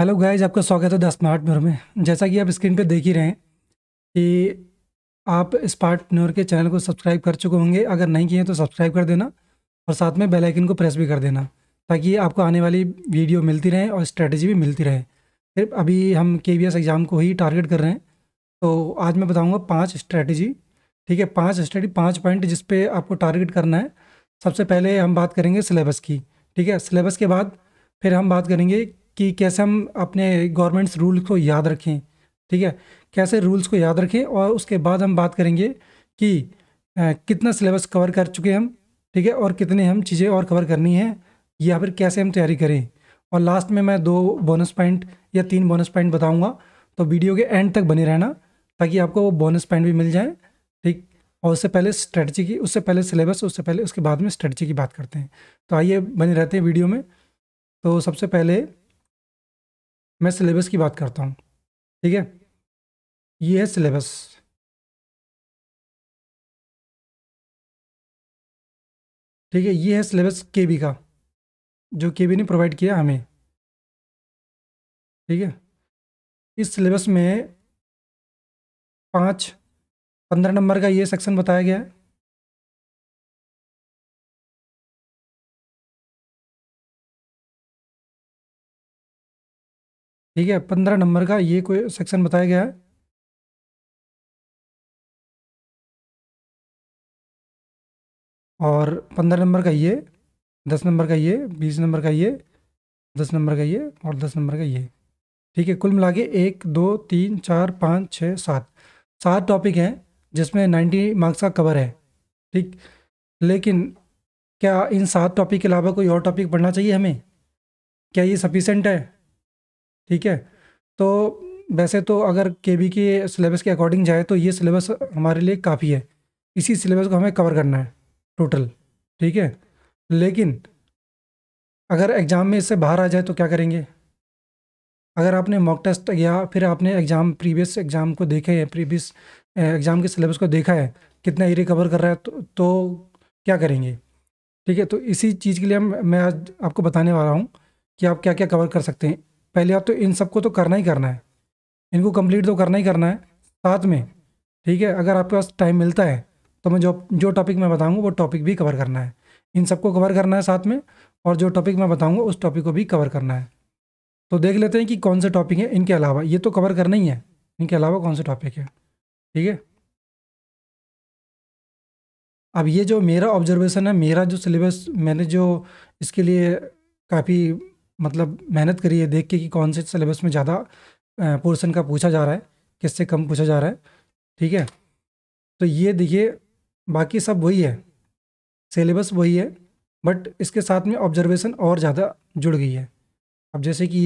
Hello guys आपका स्वागत है द स्मार्ट न्यूर में जैसा कि आप स्क्रीन पर देख ही रहे हैं कि आप स्मार्ट न्यूर के चैनल को सब्सक्राइब कर चुके होंगे अगर नहीं किए तो सब्सक्राइब कर देना और साथ में बेल आइकन को प्रेस भी कर देना ताकि आपको आने वाली वीडियो मिलती रहे और स्ट्रेटजी भी मिलती रहे सिर्फ अभी हम के एग्ज़ाम को ही टारगेट कर रहे हैं तो आज मैं बताऊँगा पाँच स्ट्रैटेजी ठीक है पाँच स्ट्रेटी पाँच पॉइंट जिसपे आपको टारगेट करना है सबसे पहले हम बात करेंगे सिलेबस की ठीक है सिलेबस के बाद फिर हम बात करेंगे कि कैसे हम अपने गवर्नमेंट्स रूल को याद रखें ठीक है कैसे रूल्स को याद रखें और उसके बाद हम बात करेंगे कि आ, कितना सिलेबस कवर कर चुके हम ठीक है और कितने हम चीज़ें और कवर करनी है या फिर कैसे हम तैयारी करें और लास्ट में मैं दो बोनस पॉइंट या तीन बोनस पॉइंट बताऊंगा तो वीडियो के एंड तक बने रहना ताकि आपको वो बोनस पॉइंट भी मिल जाए ठीक और उससे पहले स्ट्रेटजी की उससे पहले सिलेबस उससे पहले उसके बाद में स्ट्रेटजी की बात करते हैं तो आइए बने रहते हैं वीडियो में तो सबसे पहले मैं सिलेबस की बात करता हूँ ठीक है ये है सिलेबस ठीक है ये है सिलेबस के बी का जो के बी ने प्रोवाइड किया हमें ठीक है इस सिलेबस में पाँच पंद्रह नंबर का ये सेक्शन बताया गया है ठीक है पंद्रह नंबर का ये कोई सेक्शन बताया गया है और पंद्रह नंबर का ये दस नंबर का ये बीस नंबर का ये दस नंबर का ये और दस नंबर का ये ठीक है कुल मिला के एक दो तीन चार पाँच छः सात सात टॉपिक हैं जिसमें नाइन्टी मार्क्स का कवर है ठीक लेकिन क्या इन सात टॉपिक के अलावा कोई और टॉपिक पढ़ना चाहिए हमें क्या ये सफिशेंट है ठीक है तो वैसे तो अगर के बी के सिलेबस के अकॉर्डिंग जाए तो ये सिलेबस हमारे लिए काफ़ी है इसी सिलेबस को हमें कवर करना है टोटल ठीक है लेकिन अगर एग्ज़ाम में इससे बाहर आ जाए तो क्या करेंगे अगर आपने मॉक टेस्ट या फिर आपने एग्ज़ाम प्रीवियस एग्ज़ाम को देखे हैं प्रीवियस एग्ज़ाम के सिलेबस को देखा है कितना एरिया कवर कर रहा है तो, तो क्या करेंगे ठीक है तो इसी चीज़ के लिए मैं आज आपको बताने वाला हूँ कि आप क्या क्या कवर कर सकते हैं पहले आप तो इन सबको तो करना ही करना है इनको कंप्लीट तो करना ही करना है साथ में ठीक है अगर आपके पास टाइम मिलता है तो मैं जो जो टॉपिक मैं बताऊँगा वो टॉपिक भी कवर करना है इन सबको कवर करना है साथ में और जो टॉपिक मैं बताऊँगा उस टॉपिक को भी कवर करना है तो देख लेते हैं कि कौन से टॉपिक हैं इनके अलावा ये तो कवर करना ही है इनके अलावा कौन से टॉपिक है ठीक है अब ये जो मेरा ऑब्जर्वेशन है मेरा जो सिलेबस मैंने जो इसके लिए काफ़ी मतलब मेहनत करी है देख के कि कौन से सिलेबस में ज़्यादा पोर्सन का पूछा जा रहा है किससे कम पूछा जा रहा है ठीक है तो ये देखिए बाकी सब वही है सिलेबस वही है बट इसके साथ में ऑब्जर्वेशन और ज़्यादा जुड़ गई है अब जैसे कि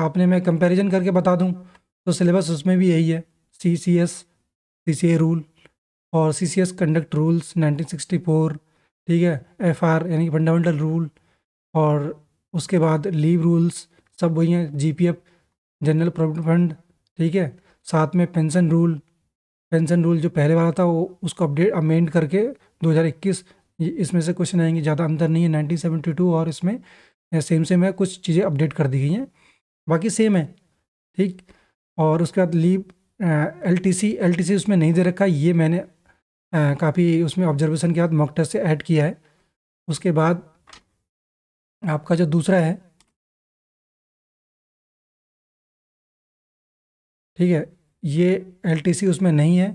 आपने मैं कंपैरिजन करके बता दूं तो सिलेबस उसमें भी यही है सी C S C C A rule और C C S conduct rules 1964 ठीक है एफ आर यानी कि फंडामेंटल रूल और उसके बाद लीव रूल्स सब वही हैं G P F general provident fund ठीक है साथ में पेंशन रूल पेंशन रूल जो पहले वाला था वो उसको अपडेट अमेंड करके 2021 इसमें से क्वेश्चन आएंगे ज़्यादा अंतर नहीं है 1972 और इसमें सेम सेम है कुछ चीज़ें अपडेट कर दी गई हैं बाकी सेम है ठीक और उसके बाद leave L T C L T C उसमें नहीं दे रखा ये मैंने काफ़ी उसमें ऑब्जर्वेशन के बाद मॉक टेस्ट से ऐड किया है उसके बाद आपका जो दूसरा है ठीक है ये एलटीसी उसमें नहीं है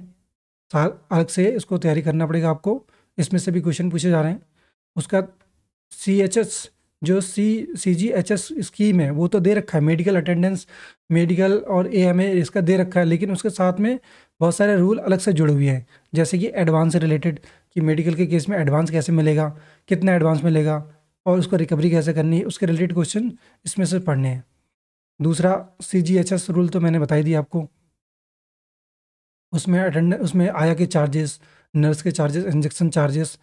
अलग से इसको तैयारी करना पड़ेगा आपको इसमें से भी क्वेश्चन पूछे जा रहे हैं उसका सी एच एस जो C C G H S scheme है वो तो दे रखा है मेडिकल अटेंडेंस मेडिकल और ए एम ए इसका दे रखा है लेकिन उसके साथ में बहुत सारे रूल अलग से जुड़े हुए हैं जैसे कि एडवांस से रिलेटेड कि मेडिकल के केस में एडवांस कैसे मिलेगा कितना एडवांस मिलेगा और उसको रिकवरी कैसे करनी है उसके रिलेटेड क्वेश्चन इसमें से पढ़ने हैं दूसरा C G H S rule तो मैंने बताई दी आपको उसमें अटेंड उसमें आया के चार्जेस नर्स के चार्जेस इंजेक्शन चार्जेस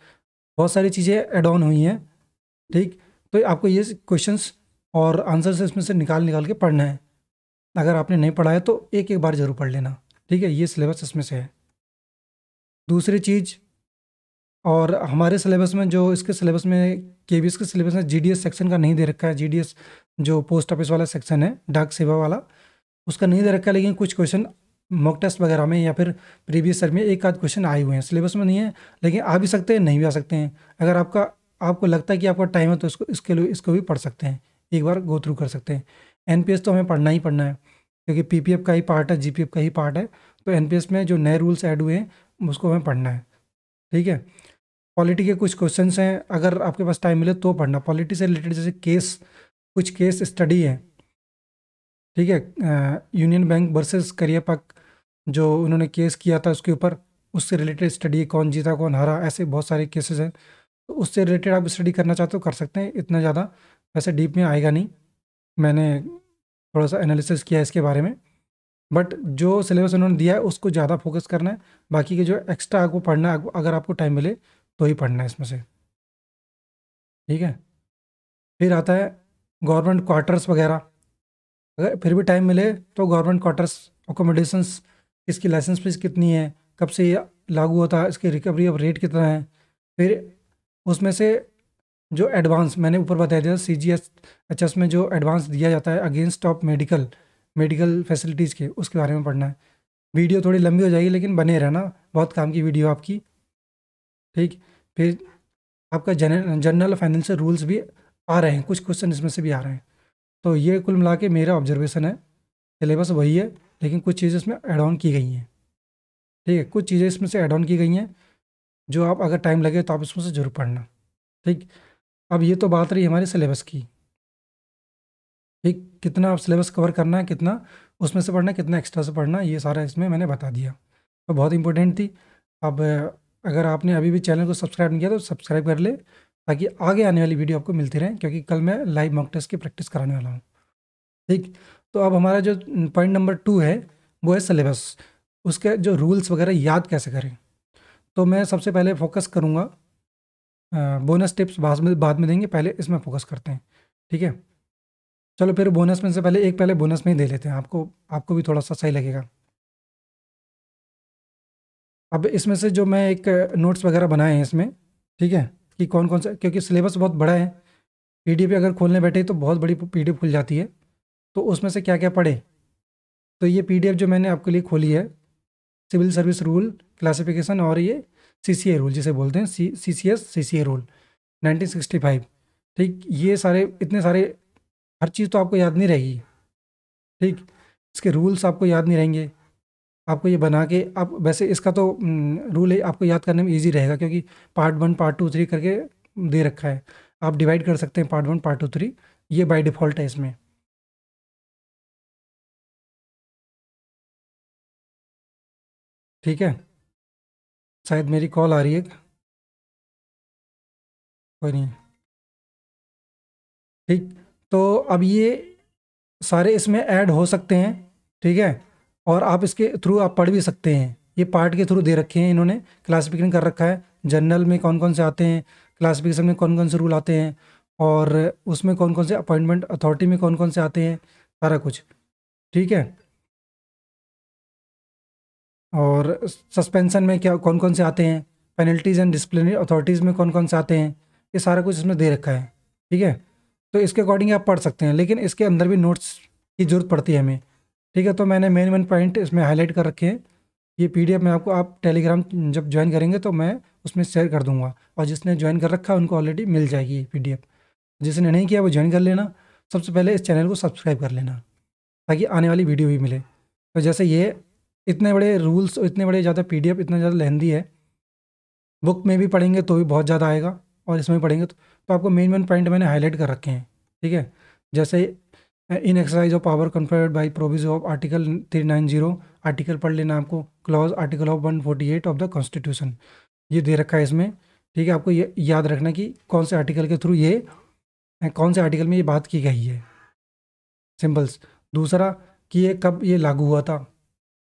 बहुत सारी चीज़ें एड ऑन हुई हैं ठीक तो आपको ये क्वेश्चंस और आंसर्स इसमें से निकाल निकाल के पढ़ना है अगर आपने नहीं पढ़ा है तो एक एक बार ज़रूर पढ़ लेना ठीक है ये सिलेबस इसमें से है दूसरी चीज़ और हमारे सिलेबस में जो इसके सिलेबस में के के सिलेबस में जी सेक्शन का नहीं दे रखा है जी जो पोस्ट ऑफिस वाला सेक्शन है डाक सेवा वाला उसका नहीं दे रखा है लेकिन कुछ क्वेश्चन मॉक टेस्ट वगैरह में या फिर प्रीवियस ईयर में एक आध क्वेश्चन आए हुए हैं सिलेबस में नहीं है लेकिन आ भी सकते हैं नहीं भी आ सकते हैं अगर आपका आपको लगता है कि आपका टाइम है तो इसको इसके लिए इसको भी पढ़ सकते हैं एक बार गो थ्रू कर सकते हैं एन तो हमें पढ़ना ही पढ़ना है क्योंकि पी का ही पार्ट है जी का ही पार्ट है तो एन में जो नए रूल्स ऐड हुए हैं उसको हमें पढ़ना है ठीक है पॉलिटी के कुछ क्वेश्चंस हैं अगर आपके पास टाइम मिले तो पढ़ना पॉलिटी से रिलेटेड जैसे केस कुछ केस स्टडी है ठीक है यूनियन बैंक वर्सेस करियापा जो उन्होंने केस किया था उसके ऊपर उससे रिलेटेड स्टडी कौन जीता कौन हारा ऐसे बहुत सारे केसेस हैं तो उससे रिलेटेड आप स्टडी करना चाहते हो कर सकते हैं इतना ज़्यादा वैसे डीप में आएगा नहीं मैंने थोड़ा सा एनालिसिस किया इसके बारे में बट जो सिलेबस उन्होंने दिया है उसको ज़्यादा फोकस करना है बाकी के जो एक्स्ट्रा आपको पढ़ना है अगर आपको टाइम मिले तो ही पढ़ना है इसमें से ठीक है फिर आता है गवर्नमेंट क्वार्टर्स वगैरह अगर फिर भी टाइम मिले तो गवर्नमेंट क्वार्टर्स अकोमोडेशंस इसकी लाइसेंस फीस कितनी है कब से लागू होता है इसकी रिकवरी अब रेट कितना है फिर उसमें से जो एडवांस मैंने ऊपर बताया था सी जी एच में जो एडवांस दिया जाता है against of medical medical facilities के उसके बारे में पढ़ना है वीडियो थोड़ी लंबी हो जाएगी लेकिन बने रहना बहुत काम की वीडियो आपकी ठीक फिर आपका जनरल जनरल फाइनेंशियल रूल्स भी आ रहे हैं कुछ क्वेश्चन इसमें से भी आ रहे हैं तो ये कुल मिला के मेरा ऑब्जर्वेशन है सिलेबस वही है लेकिन कुछ चीज़ें इसमें एड ऑन की गई हैं ठीक है कुछ चीज़ें इसमें से एड ऑन की गई हैं जो आप अगर टाइम लगे तो आप इसमें से जरूर पढ़ना ठीक अब ये तो बात रही हमारे सिलेबस की ठीक कितना आप सिलेबस कवर करना है कितना उसमें से पढ़ना है कितना एक्स्ट्रा से पढ़ना है ये सारा इसमें मैंने बता दिया तो बहुत इंपॉर्टेंट थी अब अगर आपने अभी भी चैनल को सब्सक्राइब नहीं किया तो सब्सक्राइब कर ले ताकि आगे आने वाली वीडियो आपको मिलती रहे क्योंकि कल मैं लाइव मॉक टेस्ट की प्रैक्टिस कराने वाला हूँ ठीक तो अब हमारा जो पॉइंट नंबर टू है वो है सिलेबस उसके जो रूल्स वगैरह याद कैसे करें तो मैं सबसे पहले फोकस करूँगा बोनस टिप्स बाद में बाद में देंगे पहले इसमें फोकस करते हैं ठीक है चलो फिर बोनस में से पहले एक पहले बोनस में ही दे लेते हैं आपको आपको भी थोड़ा सा सही लगेगा अब इसमें से जो मैं एक नोट्स वगैरह बनाए हैं इसमें ठीक है कि कौन कौन सा क्योंकि सिलेबस बहुत बड़ा है पीडीएफ अगर खोलने बैठे तो बहुत बड़ी पीडीएफ खुल जाती है तो उसमें से क्या क्या पढ़े तो ये पीडीएफ जो मैंने आपके लिए खोली है सिविल सर्विस रूल क्लासिफिकेशन और ये सी रूल जिसे बोलते हैं C C C S C C A rule five ठीक ये सारे इतने सारे हर चीज़ तो आपको याद नहीं रहेगी ठीक इसके रूल्स आपको याद नहीं रहेंगे आपको ये बना के आप वैसे इसका तो रूल है आपको याद करने में ईजी रहेगा क्योंकि part one part two three करके दे रखा है आप डिवाइड कर सकते हैं part one part two three ये बाई डिफ़ॉल्ट है इसमें ठीक है शायद मेरी कॉल आ रही है कोई नहीं ठीक तो अब ये सारे इसमें ऐड हो सकते हैं ठीक है और आप इसके थ्रू आप पढ़ भी सकते हैं ये पार्ट के थ्रू दे रखे हैं इन्होंने क्लासिफिकेशन कर रखा है जनरल में कौन कौन से आते हैं क्लासिफिकेशन में कौन कौन से रूल आते हैं और उसमें कौन कौन से अपॉइंटमेंट अथॉरिटी में कौन कौन से आते हैं सारा कुछ ठीक है और सस्पेंसन में क्या कौन कौन से आते हैं पेनल्टीज़ एंड डिसप्लिनरी अथॉरिटीज़ में कौन कौन से आते हैं ये सारा कुछ इसमें दे रखा है ठीक है तो इसके अकॉर्डिंग आप पढ़ सकते हैं लेकिन इसके अंदर भी नोट्स की ज़रूरत पड़ती है हमें ठीक है तो मैंने मेन मेन पॉइंट इसमें हाईलाइट कर रखे हैं ये पी मैं आपको आप टेलीग्राम जब ज्वाइन करेंगे तो मैं उसमें शेयर कर दूंगा और जिसने ज्वाइन कर रखा है उनको ऑलरेडी मिल जाएगी ये पी जिसने नहीं किया वो ज्वाइन कर लेना सबसे पहले इस चैनल को सब्सक्राइब कर लेना ताकि आने वाली वीडियो भी मिले तो जैसे ये इतने बड़े रूल्स इतने बड़े ज़्यादा पी इतना ज़्यादा लेंदी है बुक में भी पढ़ेंगे तो भी बहुत ज़्यादा आएगा और इसमें भी पढ़ेंगे तो, तो आपको मेन मेन पॉइंट मैंने हाईलाइट कर रखे हैं ठीक है जैसे in exercise of power conferred by proviso of article three nine zero article पढ़ लेना आपको clause article of one forty eight of the constitution ये दे रखा है इसमें ठीक है आपको ये याद रखना कि कौन से आर्टिकल के थ्रू ये uh, कौन से आर्टिकल में ये बात की गई है सिंपल्स दूसरा कि ये कब ये लागू हुआ था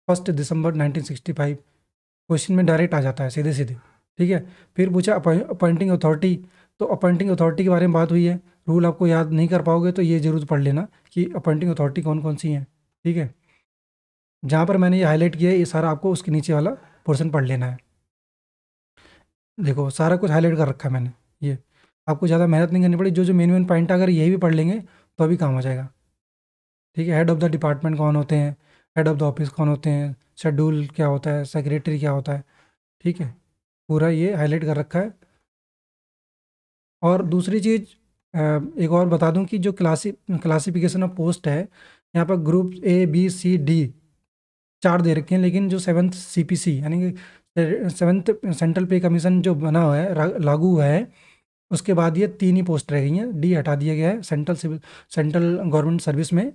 फर्स्ट दिसंबर 1965 क्वेश्चन में डायरेक्ट आ जाता है सीधे सीधे ठीक है फिर पूछा अपॉइंटिंग अथॉरिटी तो अपॉइंटिंग अथॉरिटी के बारे में बात हुई है रूल आपको याद नहीं कर पाओगे तो ये जरूर पढ़ लेना कि अपॉइंटिंग अथॉरिटी कौन कौन सी हैं ठीक है जहाँ पर मैंने ये हाईलाइट किया है ये सारा आपको उसके नीचे वाला पोर्सन पढ़ लेना है देखो सारा कुछ हाईलाइट कर रखा है मैंने ये आपको ज़्यादा मेहनत नहीं करनी पड़ी जो जो मेन मेन पॉइंट अगर यही भी पढ़ लेंगे तो अभी काम हो जाएगा ठीक है हेड ऑफ़ द डिपार्टमेंट कौन होते हैं हेड ऑफ़ द ऑफिस कौन होते हैं शेड्यूल क्या होता है सेक्रेटरी क्या होता है ठीक है पूरा ये हाईलाइट कर रखा है और दूसरी चीज़ एक और बता दूं कि जो क्लासी क्लासिफिकेशन ऑफ पोस्ट है यहाँ पर group A B C D चार दे रखे हैं लेकिन जो सेवन्थ सीपीसी यानी कि सेवन्थ सेंट्रल पे कमीशन जो बना हुआ है लागू हुआ है उसके बाद ये तीन ही पोस्ट रह गई हैं डी हटा दिया गया है central civil central government service में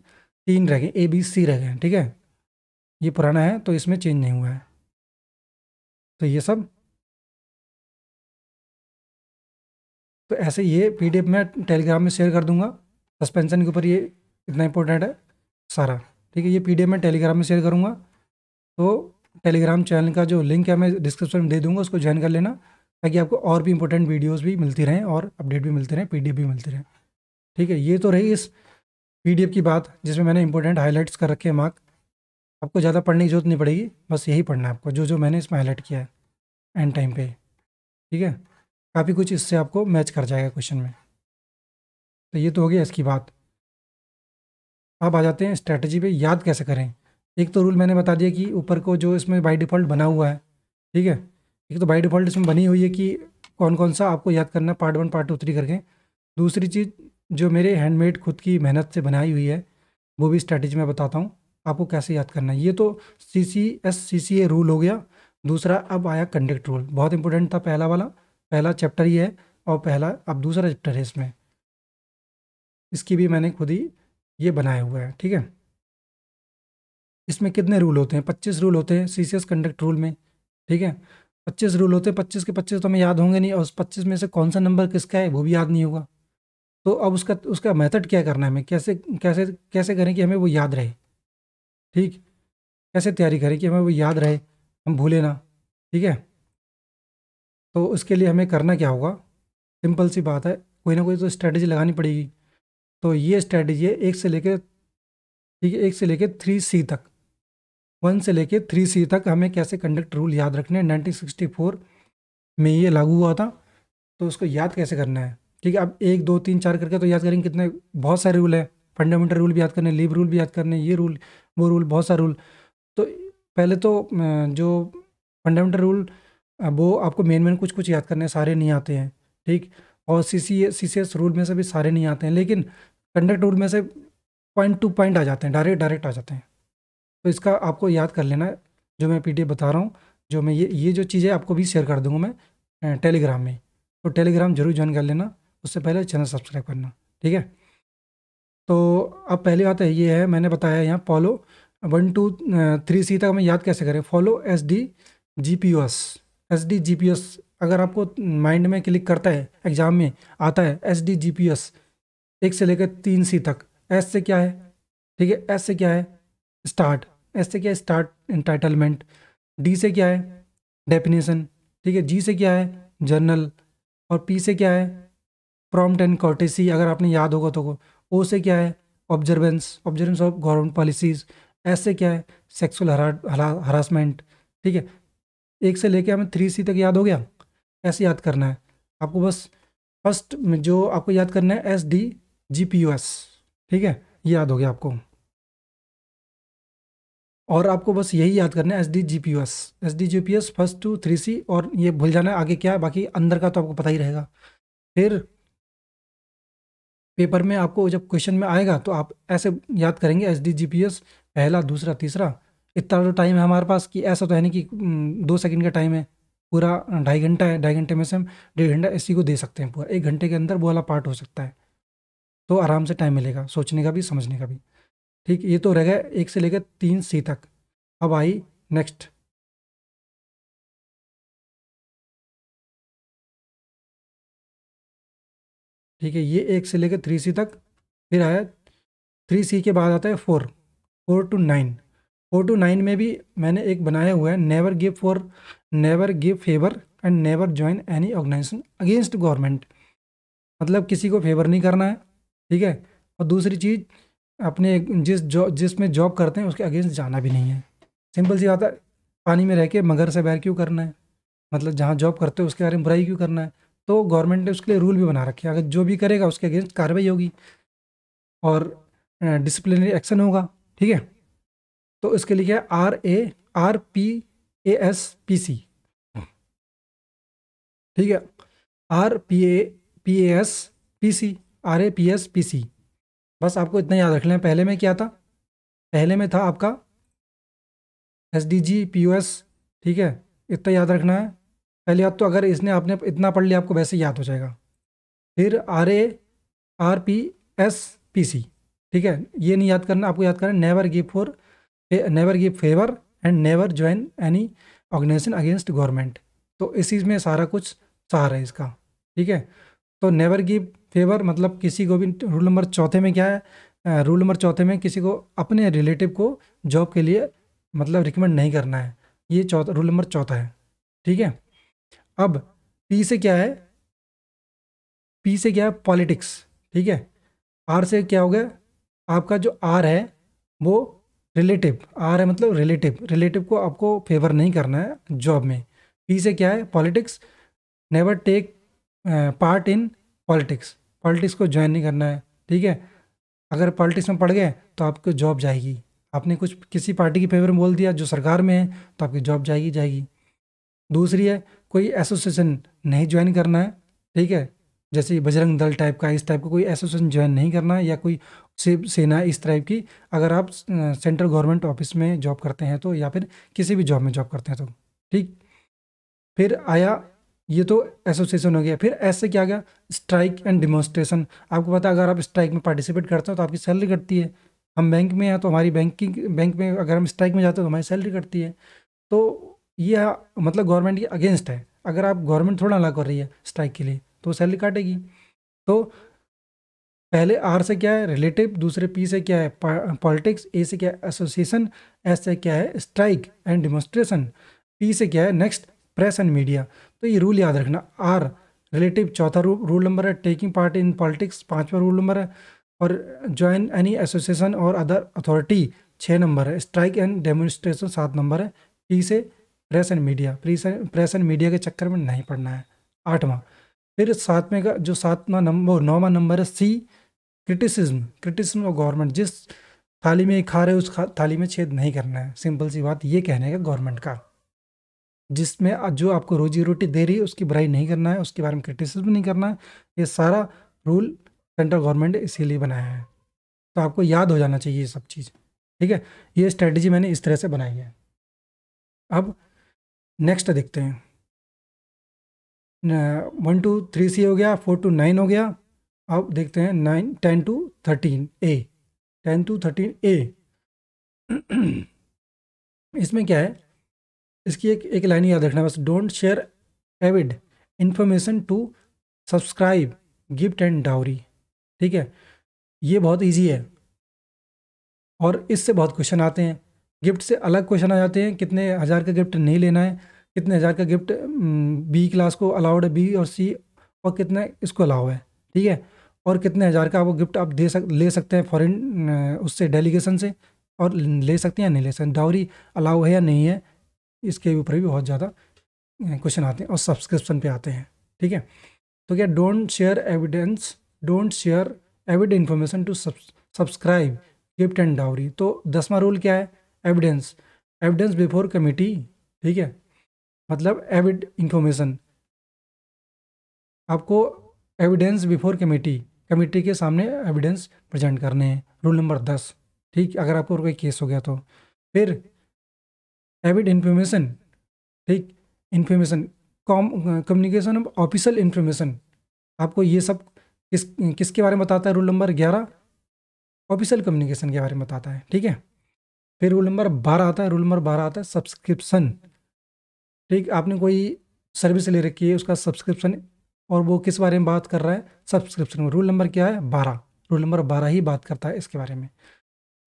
तीन रह गए ए बी सी रह गए हैं ठीक है ये पुराना है तो इसमें चेंज नहीं हुआ है तो ये सब तो ऐसे ये पी डी एफ मैं टेलीग्राम में शेयर कर दूंगा सस्पेंशन के ऊपर ये इतना इंपॉर्टेंट है सारा ठीक है ये पी डी एफ मैं टेलीग्राम में शेयर करूँगा तो टेलीग्राम चैनल का जो लिंक है मैं डिस्क्रिप्शन में दे दूँगा उसको ज्वाइन कर लेना ताकि आपको और भी इंपॉर्टेंट वीडियोज़ भी मिलती रहें और अपडेट भी मिलते रहें पी डी एफ भी मिलते रहें ठीक है ये तो रही इस पी डी एफ की बात जिसमें मैंने इंपॉर्टेंट हाईलाइट्स कर रखे हैं मार्क आपको ज़्यादा पढ़ने की जरूरत नहीं पड़ेगी बस यही पढ़ना है आपको जो जो मैंने इसमें हाईलाइट किया है एंड टाइम पे ठीक है काफ़ी कुछ इससे आपको मैच कर जाएगा क्वेश्चन में तो ये तो हो गया इसकी बात अब आ जाते हैं स्ट्रैटेजी पे याद कैसे करें एक तो रूल मैंने बता दिया कि ऊपर को जो इसमें बाई डिफ़ॉल्ट बना हुआ है ठीक है एक तो बाई डिफ़ॉल्ट इसमें बनी हुई है कि कौन कौन सा आपको याद करना part one part two three करके दूसरी चीज़ जो मेरे हैंडमेड खुद की मेहनत से बनाई हुई है वो भी स्ट्रैटेजी मैं बताता हूँ आपको कैसे याद करना है ये तो सी C S C C A rule हो गया दूसरा अब आया कंडक्ट रूल बहुत इंपॉर्टेंट था पहला वाला पहला चैप्टर ही है और पहला अब दूसरा चैप्टर है इसमें इसकी भी मैंने खुद ही ये बनाया हुआ है ठीक है इसमें कितने रूल होते हैं पच्चीस रूल होते हैं सी कंडक्ट रूल में ठीक है पच्चीस रूल होते हैं पच्चीस के पच्चीस तो हमें याद होंगे नहीं और उस पच्चीस में से कौन सा नंबर किसका है वो भी याद नहीं होगा तो अब उसका उसका मेथड क्या करना है हमें कैसे कैसे कैसे करें कि हमें वो याद रहे ठीक कैसे तैयारी करें कि हमें वो याद रहे हम भूले ना ठीक है तो उसके लिए हमें करना क्या होगा सिंपल सी बात है कोई ना कोई तो स्ट्रेटजी लगानी पड़ेगी तो ये स्ट्रेटजी है एक से लेकर ठीक है एक से लेकर थ्री सी तक वन से लेकर थ्री सी तक हमें कैसे कंडक्ट रूल याद रखने हैं नाइनटीन सिक्सटी फोर में ये लागू हुआ था तो उसको याद कैसे करना है ठीक है अब एक दो तीन चार करके तो याद करेंगे कितने बहुत सारे रूल हैं फंडामेंटल रूल भी याद करने लीव रूल भी याद करने ये रूल वो रूल बहुत सारे रूल तो पहले तो जो फंडामेंटल रूल अब वो आपको मेन मेन कुछ कुछ याद करने सारे नहीं आते हैं ठीक और C C C C S rule में से भी सारे नहीं आते हैं लेकिन कंडक्ट रूल में से पॉइंट टू पॉइंट आ जाते हैं डायरेक्ट डायरेक्ट आ जाते हैं तो इसका आपको याद कर लेना जो मैं पी बता रहा हूँ जो मैं ये ये जो चीज़ें आपको भी शेयर कर दूँगा मैं टेलीग्राम में तो टेलीग्राम जरूर ज्वाइन कर लेना उससे पहले चैनल सब्सक्राइब करना ठीक है तो अब पहली बात है ये है मैंने बताया यहाँ follow one two three C तक हमें याद कैसे करें follow S D G P O S S D G P S अगर आपको माइंड में क्लिक करता है एग्ज़ाम में आता है S D G P S एक से लेकर तीन सी तक एस से क्या है ठीक है एस से क्या है स्टार्ट एस से क्या है स्टार्ट इंटाइटलमेंट डी से क्या है डेफिनेशन ठीक है जी से क्या है जर्नल और पी से क्या है प्रॉम्प्ट एंड कॉर्टेसी अगर आपने याद होगा तो ओ से क्या है observance observance of government policies S से क्या है सेक्सुअल हरा हरासमेंट ठीक है एक से लेके हमें थ्री सी तक याद हो गया ऐसे याद करना है आपको बस फर्स्ट में जो आपको याद करना है S D G P U S ठीक है ये याद हो गया आपको और आपको बस यही याद करना है S D G P U S S D G P S first to three C और ये भूल जाना है आगे क्या है बाकी अंदर का तो आपको पता ही रहेगा फिर पेपर में आपको जब क्वेश्चन में आएगा तो आप ऐसे याद करेंगे S D G P S पहला दूसरा तीसरा इतना तो टाइम है हमारे पास कि ऐसा तो है नहीं कि दो सेकंड का टाइम है पूरा ढाई घंटा है ढाई घंटे में से हम डेढ़ घंटा इसी को दे सकते हैं पूरा एक घंटे के अंदर वो वाला पार्ट हो सकता है तो आराम से टाइम मिलेगा सोचने का भी समझने का भी ठीक ये तो रह गया एक से लेकर तीन सी तक अब आई नेक्स्ट ठीक है ये एक से लेकर थ्री सी तक फिर आया थ्री सी के बाद आता है four four to nine four to nine में भी मैंने एक बनाया हुआ है never give for never give favour and never join any organisation against government मतलब किसी को फेवर नहीं करना है ठीक है और दूसरी चीज़ अपने जिस जॉब जिसमें जॉब करते हैं उसके अगेंस्ट जाना भी नहीं है सिंपल सी बात है पानी में रह के मगर से बैर क्यों करना है मतलब जहाँ जॉब करते हो उसके बारे में बुराई क्यों करना है तो गवर्नमेंट ने उसके लिए रूल भी बना रखे अगर जो भी करेगा उसके अगेंस्ट कार्रवाई होगी और डिसिप्लिनरी एक्शन होगा ठीक है तो इसके लिए R A R P A S P C ठीक है R P A P A S P C R A P S P C बस आपको इतना याद रख लें पहले में क्या था पहले में था आपका S D G P U S ठीक है इतना याद रखना है पहले आप तो अगर इसने आपने इतना पढ़ लिया आपको वैसे याद हो जाएगा फिर R A R P S P C ठीक है ये नहीं याद करना आपको याद करना never give for never give favour and never join any organisation against government तो इसी में सारा कुछ सार है इसका ठीक है तो नेवर गिव फेवर मतलब किसी को भी रूल नंबर चौथे में क्या है रूल नंबर चौथे में किसी को अपने रिलेटिव को जॉब के लिए मतलब रिकमेंड नहीं करना है ये चौथा रूल नंबर चौथा है ठीक है अब पी से क्या है पी से क्या है पॉलिटिक्स ठीक है आर से क्या हो गया आपका जो आर है वो रिलेटिव आर है मतलब रिलेटिव रिलेटिव को आपको फेवर नहीं करना है जॉब में पी से क्या है politics never take part in politics politics को ज्वाइन नहीं करना है ठीक है अगर पॉलिटिक्स में पड़ गए तो आपको जॉब जाएगी आपने कुछ किसी पार्टी की फेवर में बोल दिया जो सरकार में है तो आपकी जॉब जाएगी जाएगी दूसरी है कोई एसोसिएशन नहीं ज्वाइन करना है ठीक है जैसे बजरंग दल टाइप का इस टाइप का कोई एसोसिएशन ज्वाइन नहीं करना है या कोई शिव सेना इस टाइप की अगर आप सेंट्रल गवर्नमेंट ऑफिस में जॉब करते हैं तो या फिर किसी भी जॉब में जॉब करते हैं तो ठीक फिर आया ये तो एसोसिएशन हो गया फिर ऐसे क्या गया स्ट्राइक एंड डिमोस्ट्रेशन आपको पता है अगर आप स्ट्राइक में पार्टिसिपेट करते हो तो आपकी सैलरी कटती है हम बैंक में हैं तो हमारी बैंकिंग बैंक में अगर हम स्ट्राइक में जाते हैं तो हमारी सैलरी कटती है तो ये मतलब गवर्नमेंट के अगेंस्ट है अगर आप गवर्नमेंट थोड़ा ना कर रही है स्ट्राइक के लिए तो सैलरी काटेगी तो पहले आर से क्या है रिलेटिव दूसरे पी से क्या है पॉलिटिक्स ए से क्या है एसोसिएशन एस से क्या है स्ट्राइक एंड डिमोस्ट्रेशन पी से क्या है नेक्स्ट प्रेस एंड मीडिया तो ये रूल याद रखना आर रिलेटिव चौथा रूल रूल नंबर है टेकिंग पार्ट इन पॉलिटिक्स पाँचवा रूल नंबर है और ज्वाइन एनी एसोसिएशन और अदर अथॉरिटी छः नंबर है स्ट्राइक एंड डेमोन्स्ट्रेशन सात नंबर है पी से press and media press and media के चक्कर में नहीं पड़ना है आठवां फिर सातवें का जो सातवां नंबर नौवां नंबर है C criticism criticism of government जिस थाली में खा रहे उस थाली में छेद नहीं करना है सिंपल सी बात ये कहने का गवर्नमेंट का जिसमें जो आपको रोजी रोटी दे रही है उसकी बुराई नहीं करना है उसके बारे में क्रिटिसिज्म नहीं करना है ये सारा रूल सेंट्रल गवर्नमेंट इसीलिए बनाया है तो आपको याद हो जाना चाहिए ये सब चीज़ ठीक है ये स्ट्रेटजी मैंने इस तरह से बनाई है अब नेक्स्ट देखते हैं वन टू थ्री सी हो गया फोर टू नाइन हो गया अब देखते हैं nine ten to thirteen A ten to thirteen A इसमें क्या है इसकी एक एक लाइन याद रखना बस don't share avid information to subscribe gift and dowry ठीक है ये बहुत इजी है और इससे बहुत क्वेश्चन आते हैं गिफ्ट से अलग क्वेश्चन आ जाते हैं कितने हज़ार का गिफ्ट नहीं लेना है कितने हज़ार का गिफ्ट बी क्लास को अलाउड है बी और सी और कितना इसको अलाउ है ठीक है और कितने हज़ार का वो गिफ्ट आप दे सक ले सकते हैं फॉरेन उससे डेलीगेशन से और ले सकते हैं या नहीं ले सकते डाउरी अलाउ है या नहीं है इसके ऊपर भी बहुत ज़्यादा क्वेश्चन आते हैं और सब्सक्रिप्शन पे आते हैं ठीक है तो क्या don't share evidence don't share avid information to subscribe gift and dowry तो दसवा रूल क्या है एविडेंस एविडेंस बिफोर कमिटी ठीक है मतलब एविड इन्फॉर्मेशन आपको एविडेंस बिफोर कमेटी कमेटी के सामने एविडेंस प्रेजेंट करने हैं रूल नंबर दस ठीक अगर आपको कोई केस हो गया तो फिर एविड इन्फॉर्मेशन ठीक information com communication official information आपको ये सब किस किसके बारे में बताता है रूल नंबर ग्यारह ऑफिशियल कम्युनिकेशन के बारे में बताता है ठीक है फिर रूल नंबर बारह आता है रूल नंबर बारह आता है सब्सक्रिप्शन ठीक आपने कोई सर्विस ले रखी है उसका सब्सक्रिप्शन और वो किस बारे में बात कर रहा है सब्सक्रिप्शन में रूल नंबर क्या है बारह रूल नंबर बारह ही बात करता है इसके बारे में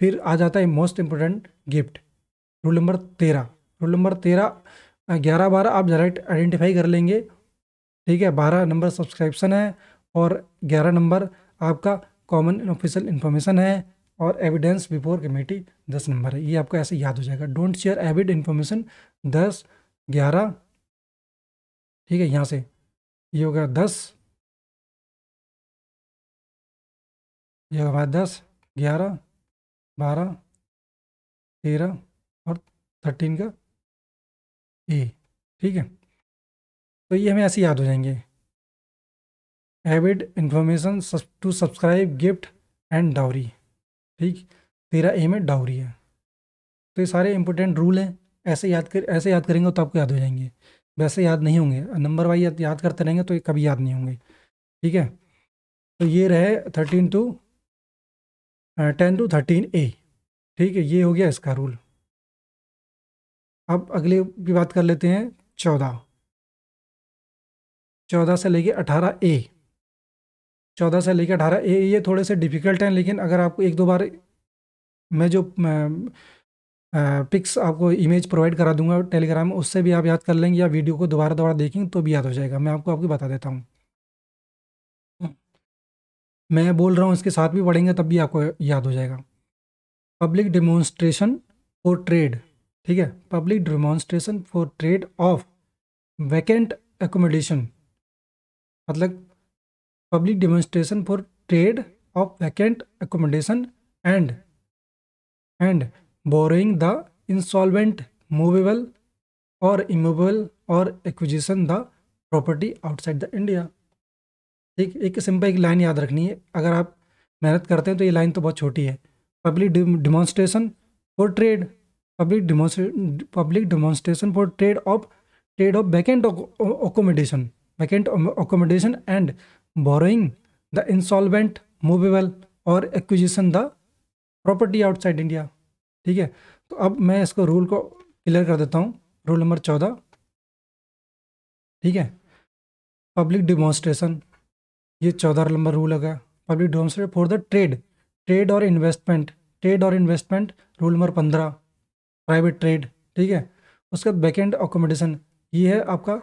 फिर आ जाता है most important gift rule number तेरह रूल नंबर तेरह ग्यारह बारह आप डायरेक्ट आइडेंटिफाई कर लेंगे ठीक है बारह नंबर सब्सक्रिप्शन है और ग्यारह नंबर आपका कॉमन ऑफिशियल इन्फॉर्मेशन है और एविडेंस बिफोर कमेटी दस नंबर है ये आपको ऐसे याद हो जाएगा डोंट शेयर एविड इन्फॉर्मेशन दस ग्यारह ठीक है यहाँ से ये हो गया दस ये हमारे दस ग्यारह बारह तेरह और थर्टीन का ए ठीक है तो ये हमें ऐसे याद हो जाएंगे avid information to subscribe gift and dowry ठीक तेरा ए में डाउरी है तो ये सारे इंपॉर्टेंट रूल हैं ऐसे याद कर ऐसे याद करेंगे तो आपको याद हो जाएंगे वैसे याद नहीं होंगे नंबर वाइज याद, करते रहेंगे तो कभी याद नहीं होंगे ठीक है तो ये रहे thirteen to ten to thirteen A ठीक है ये हो गया इसका रूल अब अगले की बात कर लेते हैं चौदह चौदह से लेके अठारह ए चौदह से लेके अठारह ए ये थोड़े से डिफ़िकल्ट हैं लेकिन अगर आपको एक दो बार मैं जो मैं, पिक्स आपको इमेज प्रोवाइड करा दूंगा टेलीग्राम में उससे भी आप याद कर लेंगे या वीडियो को दोबारा दोबारा देखेंगे तो भी याद हो जाएगा मैं आपको आपको बता देता हूँ हम्म। मैं बोल रहा हूँ इसके साथ भी पढ़ेंगे तब भी आपको याद हो जाएगा पब्लिक डिमॉन्स्ट्रेशन फॉर ट्रेड ठीक है public demonstration for trade of vacant accommodation मतलब public demonstration for trade of vacant accommodation and and borrowing the instalment movable और इमूवेबल और acquisition the property outside the India ठीक एक simple एक line याद रखनी है अगर आप मेहनत करते हैं तो ये लाइन तो बहुत छोटी है public demonstration for trade public public demonstration for trade of trade of vacant accommodation vacant accommodation and borrowing the instalment movable और acquisition the property outside India ठीक है तो अब मैं इसको रूल को क्लियर कर देता हूँ रूल नंबर चौदह ठीक है पब्लिक डिमॉन्स्ट्रेशन ये चौदह नंबर रूल लगा public demonstration for the trade trade और इन्वेस्टमेंट ट्रेड और इन्वेस्टमेंट रूल नंबर पंद्रह प्राइवेट ट्रेड ठीक है उसके बाद बैकेंड ऑकोमोडेशन ये है आपका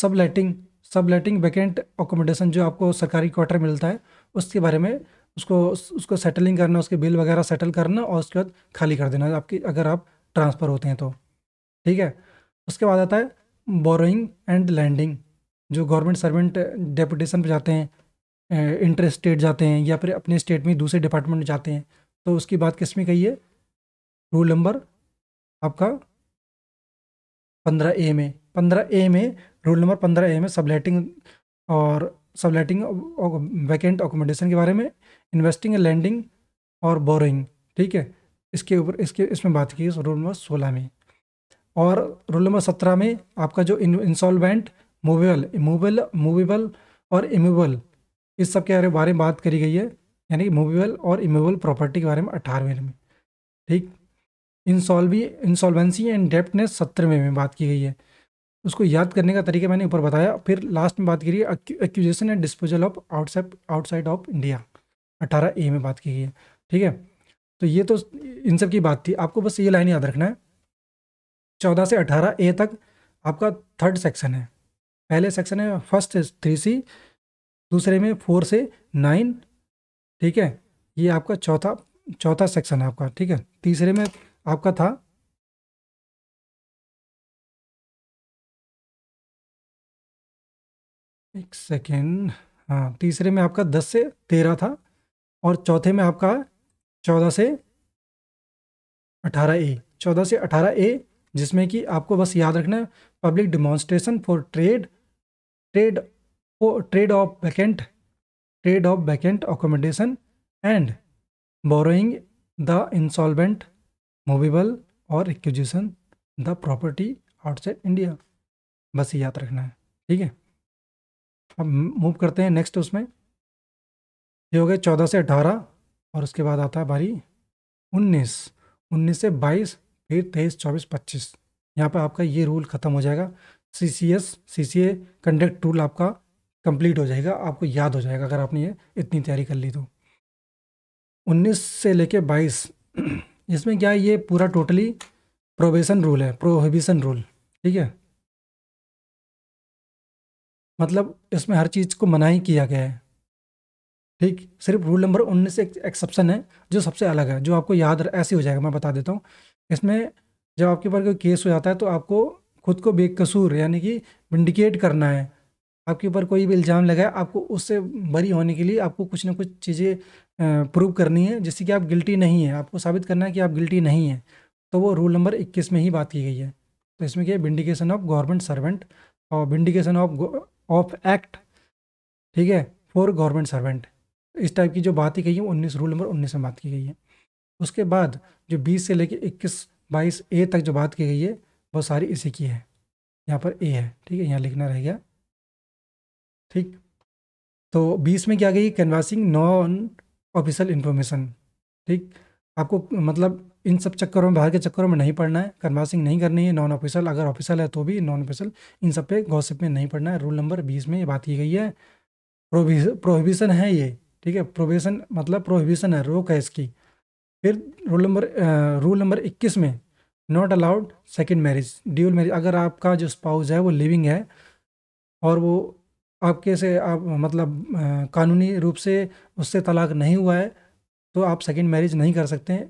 सब लाइटिंग सब लाइटिंग वैकेंट अकोमोडेशन जो आपको सरकारी क्वार्टर मिलता है उसके बारे में उसको उसको सेटलिंग करना उसके बिल वगैरह सेटल करना और उसके बाद खाली कर देना आपकी अगर आप ट्रांसफ़र होते हैं तो ठीक है उसके बाद आता है बोरोइंग एंड लैंडिंग जो गवर्नमेंट सर्वेंट डेपुटेशन पर जाते हैं इंटर स्टेट जाते हैं या फिर अपने स्टेट में दूसरे डिपार्टमेंट जाते हैं तो उसकी बात किस में कही है रूल नंबर आपका पंद्रह ए में पंद्रह ए में रूल नंबर पंद्रह ए में सबलेटिंग और सबलेटिंग वैकेंट अकोमोडेशन के बारे में इन्वेस्टिंग एंड लैंडिंग और बोरिंग ठीक है इसके ऊपर इसके इसमें बात की रूल नंबर सोलह में और रूल नंबर सत्रह में आपका जो इंसॉल्वेंट मूवेबल मूवेबल मूवेबल और इमूवेबल इस सब के बारे में बात करी गई है यानी कि मूवेबल और इमूवेबल प्रॉपर्टी के बारे में अठारहवें में ठीक इंसॉल्वी इंसॉल्वेंसी एंड डेप्टनेस सत्रहवें में बात की गई है उसको याद करने का तरीका मैंने ऊपर बताया फिर लास्ट में बात करिए acquisition and disposal of outside outside of India अठारह ए में बात की गई है ठीक है तो ये तो इन सब की बात थी आपको बस ये लाइन याद रखना है चौदह से अठारह ए तक आपका थर्ड सेक्शन है पहले सेक्शन है फर्स्ट थ्री सी दूसरे में फोर से नाइन ठीक है ये आपका चौथा चौथा सेक्शन है आपका ठीक है तीसरे में आपका था एक सेकेंड हाँ तीसरे में आपका दस से तेरह था और चौथे में आपका चौदह से अठारह ए चौदह से अठारह ए जिसमें कि आपको बस याद रखना है public demonstration for trade trade trade of vacant trade of vacant accommodation and borrowing the insolvent movable और requisition the property outside India बस याद रखना है ठीक है अब मूव करते हैं नेक्स्ट उसमें ये हो गए चौदह से अठारह और उसके बाद आता है बारी उन्नीस उन्नीस से बाईस फिर तेईस चौबीस पच्चीस यहाँ पर आपका ये रूल ख़त्म हो जाएगा C C S C C A conduct rule आपका कंप्लीट हो जाएगा आपको याद हो जाएगा अगर आपने ये इतनी तैयारी कर ली तो उन्नीस से लेके बाईस इसमें क्या है ये पूरा टोटली प्रोबेशन रूल है प्रोहिबिशन रूल ठीक है मतलब इसमें हर चीज़ को मना ही किया गया है ठीक सिर्फ रूल नंबर उन्नीस एक एक्सेप्शन है जो सबसे अलग है जो आपको याद ऐसे हो जाएगा मैं बता देता हूँ इसमें जब आपके ऊपर कोई केस हो जाता है तो आपको खुद को बेकसूर यानी कि विंडिकेट करना है आपके ऊपर कोई भी इल्ज़ाम लगा है आपको उससे बरी होने के लिए आपको कुछ ना कुछ चीज़ें प्रूव करनी है जिससे कि आप गिल्टी नहीं है आपको साबित करना है कि आप गिल्टी नहीं है तो वो रूल नंबर इक्कीस में ही बात की गई है तो इसमें क्या है विंडिकेशन ऑफ गवर्नमेंट सर्वेंट और विंडिकेशन ऑफ ऑफ एक्ट ठीक है फॉर गवर्नमेंट सर्वेंट इस टाइप की जो बात ही कही है उन्नीस रूल नंबर उन्नीस में बात की गई है उसके बाद जो बीस से लेकर इक्कीस बाईस ए तक जो बात की गई है वो सारी इसी की है यहाँ पर ए है ठीक है यहाँ लिखना रह गया ठीक तो बीस में क्या गई कैनवासिंग नॉन ऑफिशियल इन्फॉर्मेशन ठीक आपको मतलब इन सब चक्करों में बाहर के चक्करों में नहीं पढ़ना है कन्वासिंग नहीं करनी है नॉन ऑफिसल अगर ऑफिसल है तो भी नॉन ऑफिसल इन सब पे गॉसिप में नहीं पढ़ना है रूल नंबर बीस में ये बात की गई है प्रोहिबिशन है ये ठीक है प्रोबिशन मतलब प्रोहिबिशन है रोक है इसकी फिर रूल नंबर रूल नंबर इक्कीस में not allowed second marriage dual marriage अगर आपका जो स्पाउस है वो लिविंग है और वो आपके से आप मतलब आ, कानूनी रूप से उससे तलाक नहीं हुआ है तो आप सेकेंड मैरिज नहीं कर सकते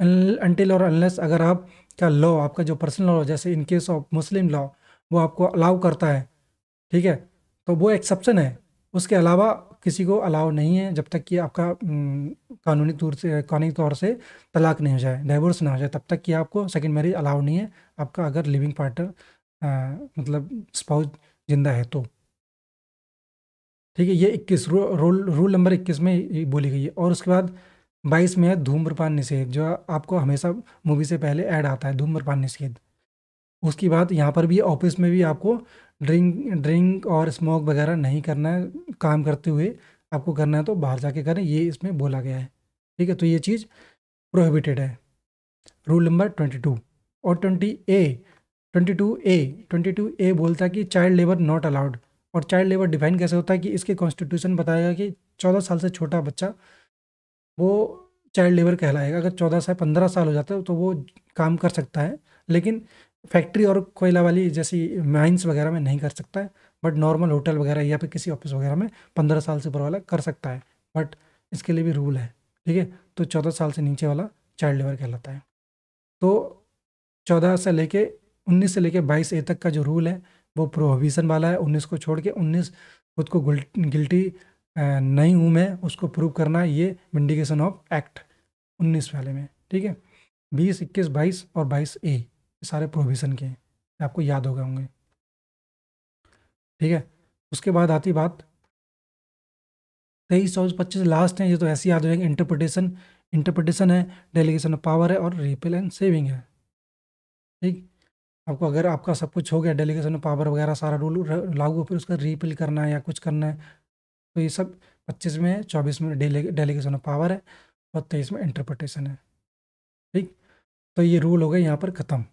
अनटिल और अनलेस अगर आप लॉ आपका जो पर्सनल लॉ जैसे in case of Muslim law वो आपको अलाउ करता है ठीक है तो वो एक्सेप्शन है उसके अलावा किसी को अलाउ नहीं है जब तक कि आपका कानूनी तौर से कानूनी तौर से तलाक नहीं हो जाए डाइवोर्स ना हो जाए तब तक कि आपको सेकेंड मैरिज अलाउ नहीं है आपका अगर लिविंग पार्टनर मतलब स्पाउस जिंदा है तो ठीक है ये इक्कीस रूल रूल नंबर इक्कीस में बोली गई है और उसके बाद बाईस में है धूम्रपान निषेध जो आपको हमेशा मूवी से पहले ऐड आता है धूम्रपान निषेध उसके बाद यहाँ पर भी ऑफिस में भी आपको ड्रिंक ड्रिंक और स्मोक वगैरह नहीं करना है काम करते हुए आपको करना है तो बाहर जाके करें ये इसमें बोला गया है ठीक है तो ये चीज़ प्रोहिबिटेड है रूल नंबर ट्वेंटी टू और twenty A twenty two A twenty two A बोलता है कि चाइल्ड लेबर नॉट अलाउड और चाइल्ड लेबर डिफाइन कैसे होता है कि इसके कॉन्स्टिट्यूशन बताया गया कि चौदह साल से छोटा बच्चा वो चाइल्ड लेबर कहलाएगा अगर चौदह से पंद्रह साल हो जाता है तो वो काम कर सकता है लेकिन फैक्ट्री और कोयला वाली जैसी माइंस वगैरह में नहीं कर सकता है बट नॉर्मल होटल वगैरह या फिर किसी ऑफिस वगैरह में पंद्रह साल से ऊपर वाला कर सकता है बट इसके लिए भी रूल है ठीक है तो चौदह साल से नीचे वाला चाइल्ड लेबर कहलाता है तो चौदह से लेके उन्नीस से लेके बाईस ए तक का जो रूल है वो प्रोहिबिशन वाला है उन्नीस को छोड़ के उन्नीस खुद को गिल्टी नहीं हूँ मैं उसको प्रूव करना ये विंडिकेशन ऑफ एक्ट उन्नीस वाले में ठीक है बीस इक्कीस बाईस और बाईस ए सारे प्रोविज़न के आपको याद हो गए होंगे ठीक है उसके बाद आती बात तेईस चौबीस पच्चीस लास्ट है ये तो ऐसे याद हो जाएंगे इंटरप्रटेशन इंटरप्रटेशन है डेलीगेशन ऑफ पावर है और रिपेल एंड सेविंग है ठीक आपको अगर आपका सब कुछ हो गया डेलीगेशन ऑफ पावर वगैरह सारा रूल लागू फिर उसका रिपेल करना है या कुछ करना है तो ये सब पच्चीस में चौबीस में डेलीगेशन ऑफ पावर है और तेईस में इंटरप्रटेशन है ठीक तो ये रूल हो गए यहाँ पर ख़त्म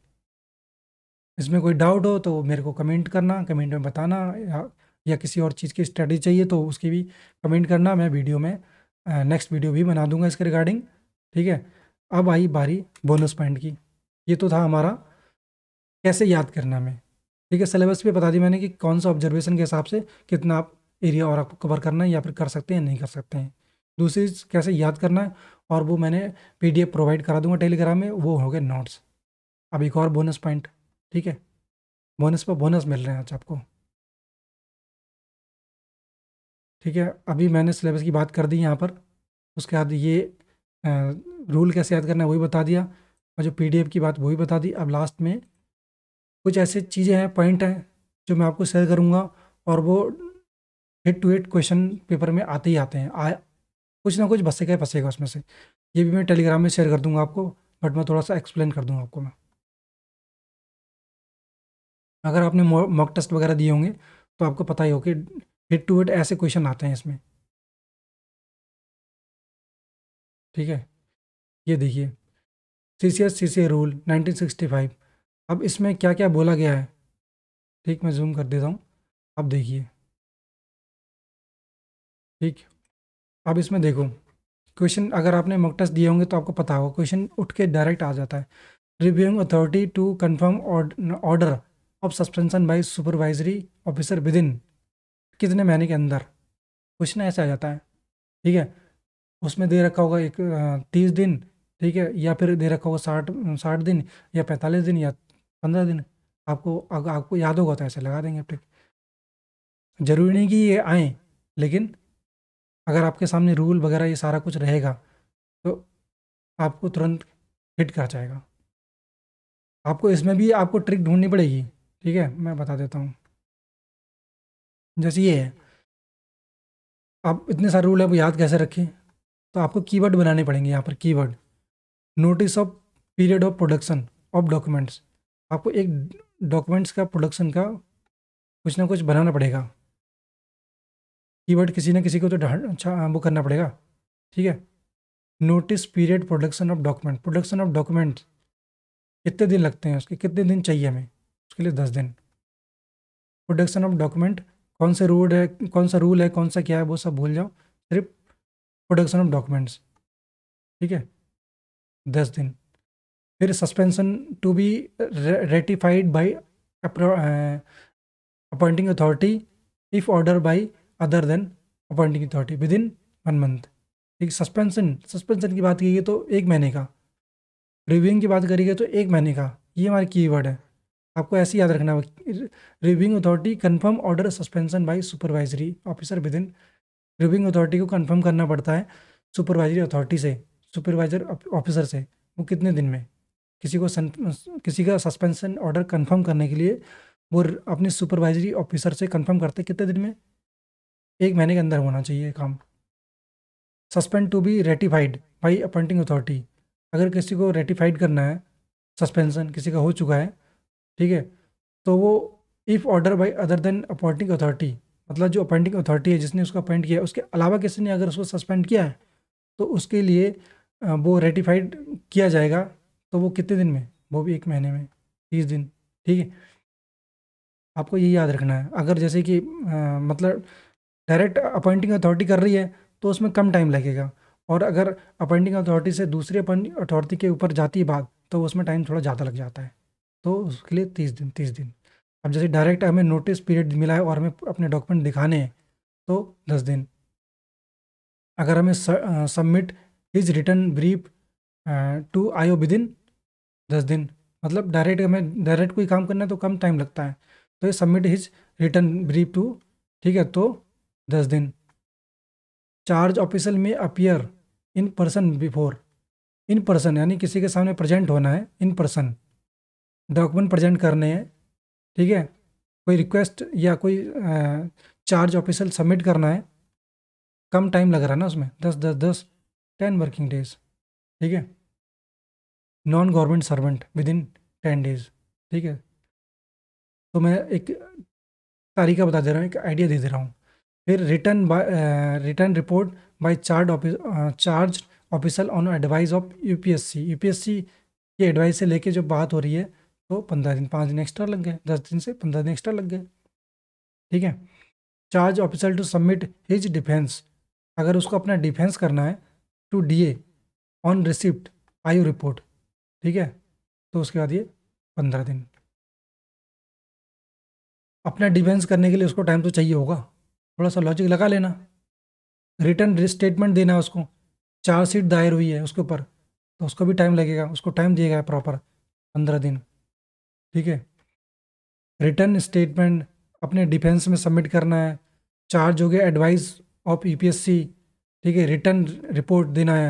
इसमें कोई डाउट हो तो मेरे को कमेंट करना कमेंट में बताना या, या किसी और चीज़ की स्टडी चाहिए तो उसकी भी कमेंट करना मैं वीडियो में नेक्स्ट वीडियो भी बना दूंगा इसके रिगार्डिंग ठीक है अब आई बारी बोनस पॉइंट की ये तो था हमारा कैसे याद करना हमें ठीक है सिलेबस पे बता दी मैंने कि कौन सा ऑब्जर्वेशन के हिसाब से कितना आप एरिया और आपको कवर करना है या फिर कर सकते हैं नहीं कर सकते हैं दूसरी कैसे याद करना है और वो मैंने पी प्रोवाइड करा दूंगा टेलीग्राम में वो हो गए नोट्स अब एक और बोनस पॉइंट ठीक है बोनस पर बोनस मिल रहे हैं आज आपको ठीक है अभी मैंने सिलेबस की बात कर दी यहाँ पर उसके बाद ये रूल कैसे याद करना है वही बता दिया और जो एफ की बात वही बता दी अब लास्ट में कुछ ऐसे चीज़ें हैं पॉइंट हैं जो मैं आपको शेयर करूँगा और वो head to head question paper में आते ही आते हैं आ कुछ ना कुछ बसेगा ही फंसेगा उसमें से ये भी मैं टेलीग्राम में शेयर कर दूंगा आपको बट मैं थोड़ा सा एक्सप्लेन कर दूंगा आपको मैं अगर आपने मॉक टेस्ट वगैरह दिए होंगे तो आपको पता ही हो कि हेड टू हेड ऐसे क्वेश्चन आते हैं इसमें ठीक है ये देखिए C C S C C rule five अब इसमें क्या क्या बोला गया है ठीक मैं जूम कर देता हूँ अब देखिए ठीक अब इसमें देखो क्वेश्चन अगर आपने मकटस टेस्ट दिए होंगे तो आपको पता होगा क्वेश्चन उठ के डायरेक्ट आ जाता है reviewing authority to confirm order of suspension by supervisory officer within कितने महीने के अंदर क्वेश्चन ऐसे आ जाता है ठीक है उसमें दे रखा होगा एक तीस दिन ठीक है या फिर दे रखा होगा साठ साठ दिन या पैंतालीस दिन या पंद्रह दिन आपको अगर आपको याद होगा तो ऐसे लगा देंगे ठीक जरूरी नहीं कि ये आए लेकिन अगर आपके सामने रूल वगैरह ये सारा कुछ रहेगा तो आपको तुरंत हिट कर जाएगा आपको इसमें भी आपको ट्रिक ढूंढनी पड़ेगी ठीक है मैं बता देता हूँ जैसे ये है आप इतने सारे रूल वो याद कैसे रखें तो आपको कीवर्ड बनाने पड़ेंगे यहाँ पर keyword notice of period of production of documents आपको एक डॉक्यूमेंट्स का प्रोडक्शन का कुछ ना कुछ बनाना पड़ेगा कीवर्ड किसी ना किसी को तो अच्छा, हाँ, वो करना पड़ेगा ठीक है notice period production of document production of document कितने दिन लगते हैं उसके कितने दिन चाहिए हमें उसके लिए दस दिन प्रोडक्शन ऑफ डॉक्यूमेंट कौन से रूल है कौन सा रूल है कौन सा क्या है वो सब भूल जाओ सिर्फ प्रोडक्शन ऑफ डॉक्यूमेंट्स ठीक है दस दिन फिर suspension to be ratified by appointing authority if order by other than appointing authority within one month ठीक सस्पेंशन सस्पेंशन की बात करिए तो एक महीने का रिव्यूइंग की बात करिए तो एक महीने का ये हमारे कीवर्ड है आपको ऐसे याद रखना reviewing authority confirm order suspension by supervisory officer within reviewing authority को कंफर्म करना पड़ता है सुपरवाइजरी अथॉरिटी से सुपरवाइजर ऑफिसर से वो कितने दिन में किसी को किसी का सस्पेंशन ऑर्डर कन्फर्म करने के लिए वो अपने सुपरवाइजरी ऑफिसर से कन्फर्म करते कितने दिन में एक महीने के अंदर होना चाहिए काम suspend to be ratified by appointing authority अगर किसी को रेटिफाइड करना है सस्पेंसन किसी का हो चुका है ठीक है तो वो if order by other than appointing authority मतलब जो अपॉइंटिंग अथॉरिटी है जिसने उसको अपॉइंट किया उसके अलावा किसी ने अगर उसको सस्पेंड किया है तो उसके लिए वो रेटिफाइड किया जाएगा तो वो कितने दिन में वो भी एक महीने में तीस दिन ठीक है आपको ये याद रखना है अगर जैसे कि आ, मतलब डायरेक्ट अपॉइंटिंग अथॉरिटी कर रही है तो उसमें कम टाइम लगेगा और अगर अपॉइंटिंग अथॉरिटी से दूसरी अपॉइंटिंग अथॉरिटी के ऊपर जाती है बात तो उसमें टाइम थोड़ा ज़्यादा लग जाता है तो उसके लिए तीस दिन तीस दिन अब जैसे डायरेक्ट हमें नोटिस पीरियड मिला है और हमें अपने डॉक्यूमेंट दिखाने हैं तो दस दिन अगर हमें submit his return brief to I O within दस दिन मतलब डायरेक्ट हमें डायरेक्ट कोई काम करना है तो कम टाइम लगता है तो ये submit his return brief to ठीक है तो दस दिन चार्ज ऑफिसल में appear in person before in person यानी किसी के सामने प्रेजेंट होना है इन पर्सन डॉक्यूमेंट प्रेजेंट करने हैं ठीक है कोई रिक्वेस्ट या कोई चार्ज ऑफिसल सबमिट करना है कम टाइम लग रहा है ना उसमें दस दस दस टेन वर्किंग डेज ठीक है non government servant within ten days ठीक है तो मैं एक तारीखा बता दे रहा हूँ एक आइडिया दे दे रहा हूँ फिर return return report by charge charge officer on advice of UPSC UPSC के एडवाइस से लेके जो बात हो रही है तो पंद्रह दिन पाँच दिन एक्स्ट्रा लग गए दस दिन से पंद्रह दिन एक्स्ट्रा लग गए ठीक है charge officer to submit his defence अगर उसको अपना डिफेंस करना है to D A on receipt I O report ठीक है तो उसके बाद ये पंद्रह दिन अपना डिफेंस करने के लिए उसको टाइम तो चाहिए होगा थोड़ा सा लॉजिक लगा लेना रिटर्न स्टेटमेंट देना है उसको सीट दायर हुई है उसके ऊपर तो उसको भी टाइम लगेगा उसको टाइम दिएगा प्रॉपर पंद्रह दिन ठीक है रिटर्न स्टेटमेंट अपने डिफेंस में सबमिट करना है चार्ज हो गया एडवाइस ऑफ यूपीएससी ठीक है रिटर्न रिपोर्ट देना है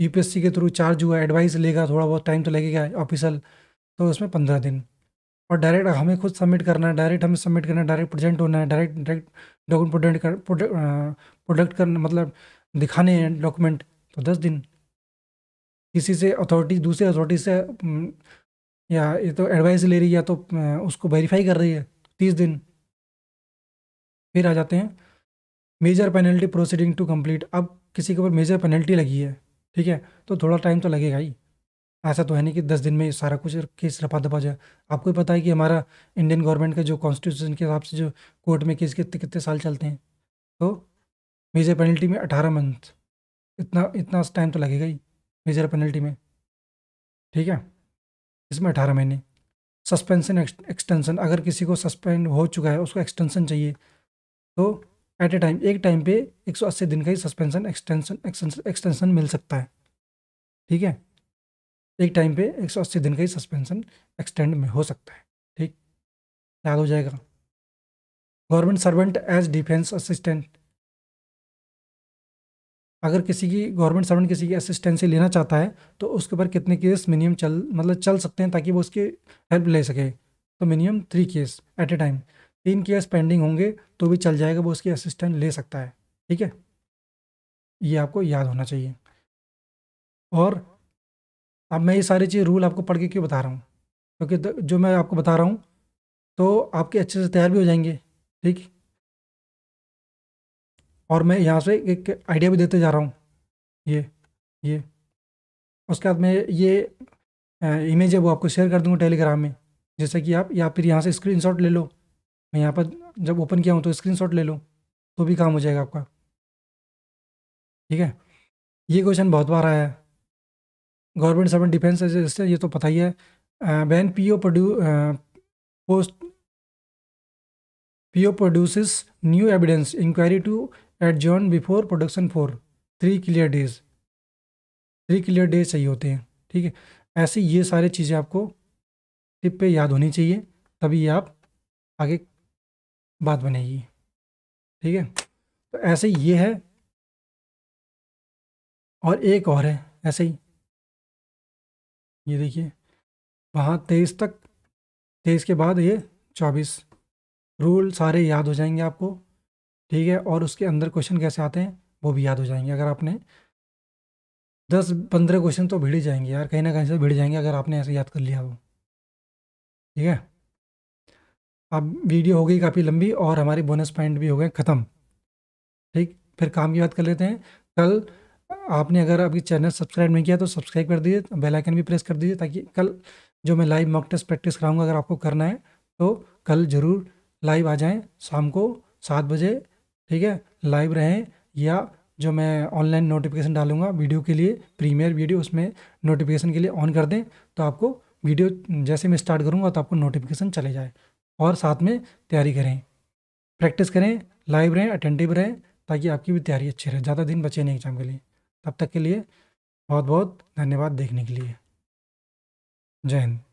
यूपीएससी e के थ्रू चार्ज हुआ एडवाइस लेगा थोड़ा बहुत टाइम तो लगेगा ऑफिसल तो उसमें पंद्रह दिन और डायरेक्ट हमें खुद सबमिट करना है डायरेक्ट हमें सबमिट करना है डायरेक्ट प्रेजेंट होना है डायरेक्ट डायरेक्ट डॉक्यूमेंट प्रोडेंट कर प्रोडक्ट करना मतलब दिखाने हैं डॉक्यूमेंट तो दस दिन किसी से अथॉरिटी दूसरे अथॉरिटी से या ये तो एडवाइस ले रही है या तो उसको वेरीफाई कर रही है तो तीस दिन फिर आ जाते हैं major penalty proceeding to complete अब किसी के ऊपर मेजर पेनल्टी लगी है ठीक है तो थोड़ा टाइम तो लगेगा ही ऐसा तो है नहीं कि दस दिन में सारा कुछ केस रफा दफा जाए आपको भी पता है कि हमारा इंडियन गवर्नमेंट का जो कॉन्स्टिट्यूशन के हिसाब से जो कोर्ट में केस कितने कितने साल चलते हैं तो मेजर पेनल्टी में अठारह मंथ इतना इतना टाइम तो लगेगा ही मेजर पेनल्टी में ठीक है इसमें अठारह महीने सस्पेंशन एक्सटेंशन अगर किसी को सस्पेंड हो चुका है उसको एक्सटेंशन चाहिए तो एट ए टाइम एक टाइम पे 180 दिन का ही सस्पेंशन एक्सटेंशन एक्सटेंशन मिल सकता है ठीक है एक टाइम पे 180 दिन का ही सस्पेंशन एक्सटेंड में हो सकता है ठीक याद हो जाएगा government servant as defence assistant अगर किसी की गवर्नमेंट सर्वेंट किसी की असिस्टेंसी लेना चाहता है तो उसके ऊपर कितने केस मिनिमम चल मतलब चल सकते हैं ताकि वो उसकी हेल्प ले सके तो minimum three case at a time तीन केस पेंडिंग होंगे तो भी चल जाएगा वो उसकी असिस्टेंट ले सकता है ठीक है ये आपको याद होना चाहिए और अब मैं ये सारी चीज़ रूल आपको पढ़ के क्यों बता रहा हूँ क्योंकि तो जो मैं आपको बता रहा हूँ तो आपके अच्छे से तैयार भी हो जाएंगे ठीक और मैं यहाँ से एक आइडिया भी देते जा रहा हूँ ये ये उसके बाद मैं ये इमेज है वो आपको शेयर कर दूँगा टेलीग्राम में जैसे कि आप या फिर यहाँ से स्क्रीन ले लो मैं यहाँ पर जब ओपन किया हूँ तो स्क्रीन ले लो तो भी काम हो जाएगा आपका ठीक है ये क्वेश्चन बहुत बार आया है गवर्नमेंट सर्वेंट डिफेंस असिस्टेंट ये तो पता ही है when P O produce post P O produce new evidence inquiry to adjourn before production for three clear days three clear days चाहिए होते हैं ठीक है ऐसे ये सारे चीज़ें आपको टिप पे याद होनी चाहिए तभी आप आगे बात बनेगी ठीक है तो ऐसे ये है और एक और है ऐसे ही ये देखिए वहाँ तेईस तक तेईस के बाद ये चौबीस रूल सारे याद हो जाएंगे आपको ठीक है और उसके अंदर क्वेश्चन कैसे आते हैं वो भी याद हो जाएंगे अगर आपने दस पंद्रह क्वेश्चन तो भिड़ ही जाएंगे यार कहीं ना कहीं से भिड़ जाएंगे अगर आपने ऐसे याद कर लिया वो ठीक है अब वीडियो हो गई काफ़ी लंबी और हमारे बोनस पॉइंट भी हो गए ख़त्म ठीक फिर काम की बात कर लेते हैं कल आपने अगर अभी चैनल सब्सक्राइब नहीं किया तो सब्सक्राइब कर दीजिए बेल आइकन भी प्रेस कर दीजिए ताकि कल जो मैं लाइव मॉक टेस्ट प्रैक्टिस कराऊंगा अगर आपको करना है तो कल ज़रूर लाइव आ जाएं शाम को सात बजे ठीक है लाइव रहें या जो मैं ऑनलाइन नोटिफिकेशन डालूंगा वीडियो के लिए प्रीमियर वीडियो उसमें नोटिफिकेशन के लिए ऑन कर दें तो आपको वीडियो जैसे मैं स्टार्ट करूँगा तो आपको नोटिफिकेशन चले जाए और साथ में तैयारी करें प्रैक्टिस करें लाइव रहें अटेंटिव रहें ताकि आपकी भी तैयारी अच्छी रहे ज़्यादा दिन बचे नहीं एग्जाम के लिए तब तक के लिए बहुत बहुत धन्यवाद देखने के लिए जय हिंद